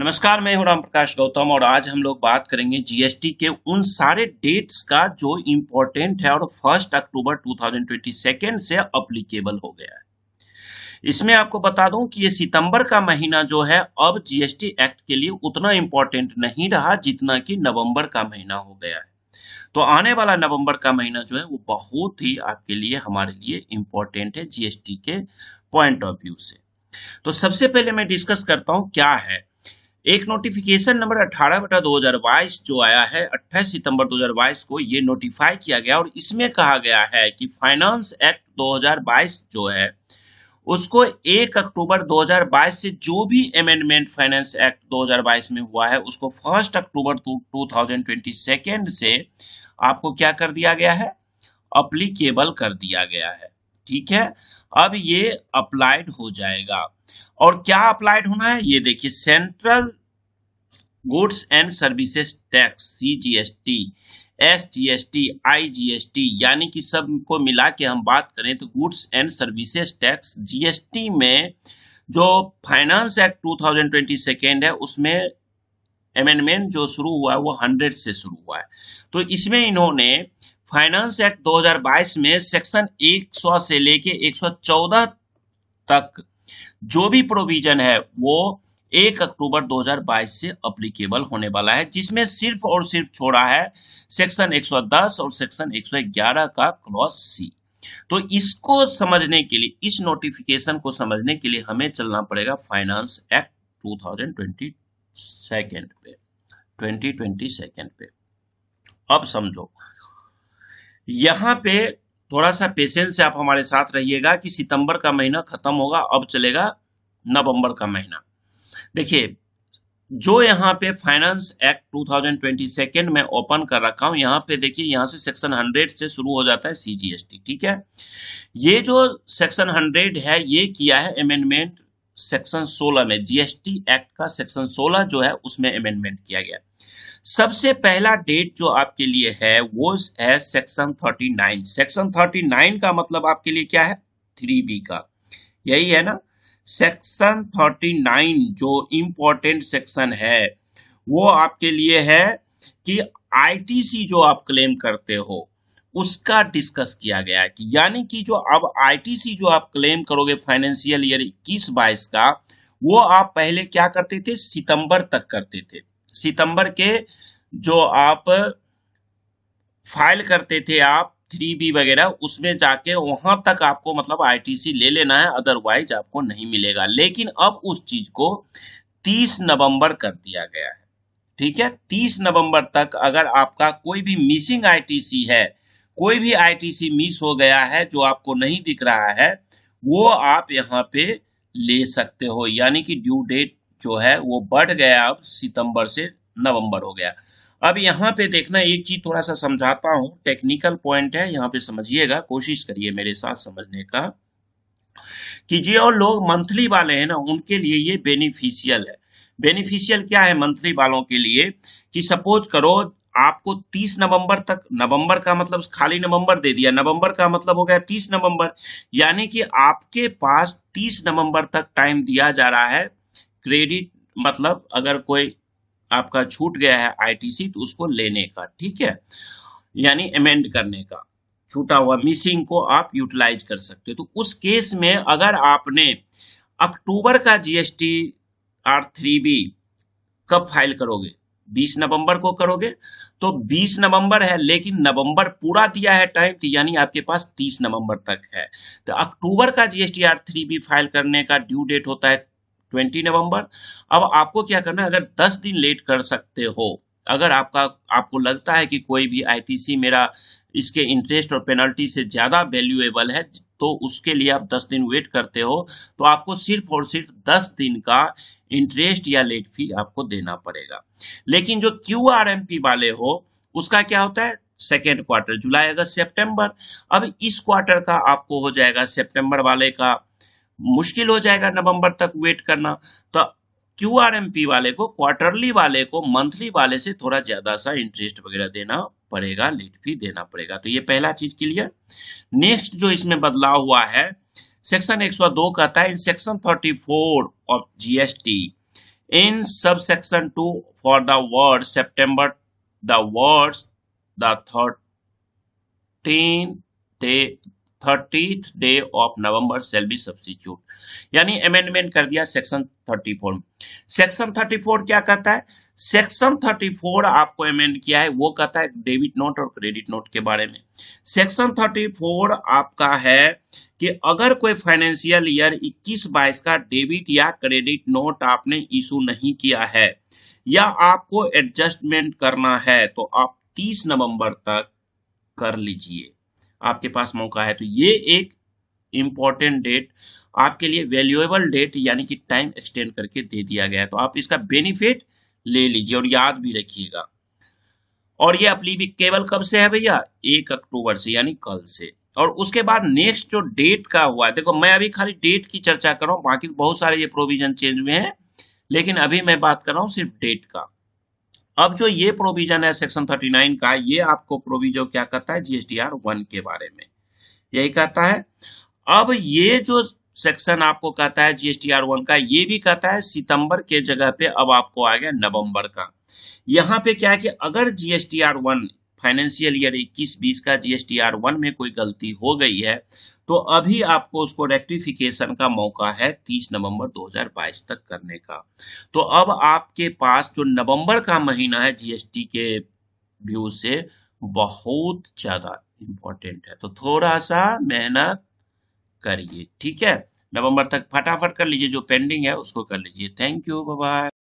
नमस्कार मैं हूं राम प्रकाश गौतम और आज हम लोग बात करेंगे जीएसटी के उन सारे डेट्स का जो इम्पोर्टेंट है और फर्स्ट अक्टूबर 2022 से अप्लीकेबल हो गया है इसमें आपको बता दूं कि ये सितंबर का महीना जो है अब जीएसटी एक्ट के लिए उतना इम्पोर्टेंट नहीं रहा जितना कि नवंबर का महीना हो गया है तो आने वाला नवंबर का महीना जो है वो बहुत ही आपके लिए हमारे लिए इम्पोर्टेंट है जीएसटी के पॉइंट ऑफ व्यू से तो सबसे पहले मैं डिस्कस करता हूं क्या है एक नोटिफिकेशन नंबर अठारह बटा दो जो आया है 28 सितंबर 2022 को ये नोटिफाई किया गया और इसमें कहा गया है कि फाइनेंस एक्ट 2022 जो है उसको 1 अक्टूबर 2022 से जो भी अमेंडमेंट फाइनेंस एक्ट 2022 में हुआ है उसको फर्स्ट अक्टूबर टू थाउजेंड से आपको क्या कर दिया गया है अप्लीकेबल कर दिया गया है ठीक है अब ये अप्लाइड हो जाएगा और क्या अप्लाइड होना है ये देखिए central goods and services tax C G S T S G S T I G S T यानी कि सब को मिला के हम बात करें तो goods and services tax T में जो finance act two thousand twenty second है उसमें अमेंडमेंट जो शुरू हुआ है वो हंड्रेड से शुरू हुआ है तो इसमें इन्होंने फाइनेंस एक्ट 2022 में सेक्शन 100 से लेके 114 तक जो भी प्रोविजन है वो एक अक्टूबर 2022 से अप्लीकेबल होने वाला है जिसमें सिर्फ और सिर्फ छोड़ा है सेक्शन 110 और सेक्शन 111 का क्लॉज सी तो इसको समझने के लिए इस नोटिफिकेशन को समझने के लिए हमें चलना पड़ेगा फाइनेंस एक्ट टू थाउजेंड पे ट्वेंटी पे अब समझो यहां पे थोड़ा सा पेशेंस से आप हमारे साथ रहिएगा कि सितंबर का महीना खत्म होगा अब चलेगा नवंबर का महीना देखिए जो यहाँ पे फाइनेंस एक्ट 2022 में ओपन कर रखा हूं यहाँ पे देखिए यहाँ से सेक्शन 100 से शुरू हो जाता है सीजीएसटी ठीक है ये जो सेक्शन 100 है ये किया है अमेंडमेंट सेक्शन 16 में जीएसटी एक्ट का सेक्शन 16 जो है उसमें अमेंडमेंट किया गया सबसे पहला डेट जो आपके लिए है वो है सेक्शन 39 सेक्शन 39 का मतलब आपके लिए क्या है थ्री बी का यही है ना सेक्शन 39 जो इम्पोर्टेंट सेक्शन है वो आपके लिए है कि आईटीसी जो आप क्लेम करते हो उसका डिस्कस किया गया है कि यानी कि जो अब आईटीसी जो आप क्लेम करोगे फाइनेंशियल ईयर इक्कीस बाईस का वो आप पहले क्या करते थे सितंबर तक करते थे सितंबर के जो आप फाइल करते थे आप थ्री बी वगैरह उसमें जाके वहां तक आपको मतलब आईटीसी ले लेना है अदरवाइज आपको नहीं मिलेगा लेकिन अब उस चीज को तीस नवंबर कर दिया गया है ठीक है तीस नवंबर तक अगर आपका कोई भी मिसिंग आईटीसी है कोई भी आईटीसी मिस हो गया है जो आपको नहीं दिख रहा है वो आप यहाँ पे ले सकते हो यानी कि ड्यू डेट जो है वो बढ़ गया अब सितंबर से नवंबर हो गया अब यहाँ पे देखना एक चीज थोड़ा सा समझाता हूँ टेक्निकल पॉइंट है यहाँ पे समझिएगा कोशिश करिए मेरे साथ समझने का कि जो लोग मंथली वाले हैं ना उनके लिए ये बेनिफिशियल है बेनिफिशियल क्या है मंथली वालों के लिए कि सपोज करो आपको 30 नवंबर तक नवंबर का मतलब खाली नवंबर दे दिया नवंबर का मतलब हो गया 30 नवंबर यानी कि आपके पास 30 नवंबर तक टाइम दिया जा रहा है क्रेडिट मतलब अगर कोई आपका छूट गया है आईटीसी तो उसको लेने का ठीक है यानी अमेंड करने का छूटा हुआ मिसिंग को आप यूटिलाइज कर सकते हो तो उस केस में अगर आपने अक्टूबर का जीएसटी आर थ्री बी कब फाइल करोगे 20 नवंबर को करोगे तो 20 नवंबर है लेकिन नवंबर पूरा दिया है टाइम यानी आपके पास 30 नवंबर तक है तो अक्टूबर का GST R three B file करने का ड्यू डेट होता है ट्वेंटी नवंबर अब आपको क्या करना है अगर दस दिन लेट कर सकते हो अगर आपका आपको लगता है कि कोई भी आईटीसी मेरा इसके इंटरेस्ट और पेनल्टी से ज़्यादा वैल्यूएबल है तो उसके लिए आप 10 दिन वेट करते हो तो आपको सिर्फ और सिर्फ 10 दिन का इंटरेस्ट या लेट फी आपको देना पड़ेगा लेकिन जो क्यू वाले हो उसका क्या होता है सेकेंड क्वार्टर जुलाई अगस्त सितंबर अब इस क्वार्टर का आपको हो जाएगा सितंबर वाले का मुश्किल हो जाएगा नवंबर तक वेट करना तो क्यू आर एम पी वाले को क्वार्टरली वाले को मंथली वाले से थोड़ा ज्यादा सा इंटरेस्ट वगैरह देना पड़ेगा लेट फी देना पड़ेगा तो ये पहला चीज क्लियर नेक्स्ट जो इसमें बदलाव हुआ है सेक्शन दो कहता है in section four of GST in sub section two for the word September the word the thirteen thirtieth day of November shall be substitute यानी अमेंडमेंट कर दिया सेक्शन 34 सेक्शन 34 क्या कहता है सेक्शन 34 आपको अमेंड किया है वो कहता है डेबिट नोट और क्रेडिट नोट के बारे में सेक्शन 34 आपका है कि अगर कोई फाइनेंशियल ईयर 21 बाईस का डेबिट या क्रेडिट नोट आपने इशू नहीं किया है या आपको एडजस्टमेंट करना है तो आप 30 नवंबर तक कर लीजिए आपके पास मौका है तो ये एक इम्पॉर्टेंट डेट आपके लिए वैल्यूएबल डेट यानी कि टाइम एक्सटेंड करके दे दिया गया है तो आप इसका बेनिफिट ले लीजिए और याद भी रखिएगा और ये केवल कब से है भैया एक अक्टूबर से यानी कल से और उसके बाद नेक्स्ट जो डेट का हुआ है देखो मैं अभी खाली डेट की चर्चा कर रहा हूँ बाकी बहुत सारे ये प्रोविजन चेंज हुए हैं लेकिन अभी मैं बात कर रहा हूँ सिर्फ डेट का अब जो ये प्रोविजन है सेक्शन 39 का ये आपको प्रोविजन क्या कहता है जीएसटीआर वन के बारे में यही कहता है अब ये जो सेक्शन आपको कहता है जीएसटीआर वन का ये भी कहता है सितंबर के जगह पे अब आपको आ गया नवंबर का यहाँ पे क्या है कि अगर जीएसटीआर वन फाइनेंशियल ईयर इक्कीस बीस का जीएसटीआर वन में कोई गलती हो गई है तो अभी आपको उसको रेक्टिफिकेशन का मौका है 30 नवंबर 2022 तक करने का तो अब आपके पास जो नवंबर का महीना है जीएसटी के व्यू से बहुत ज्यादा इंपॉर्टेंट है तो थोड़ा सा मेहनत करिए ठीक है नवंबर तक फटाफट कर लीजिए जो पेंडिंग है उसको कर लीजिए थैंक यू बाय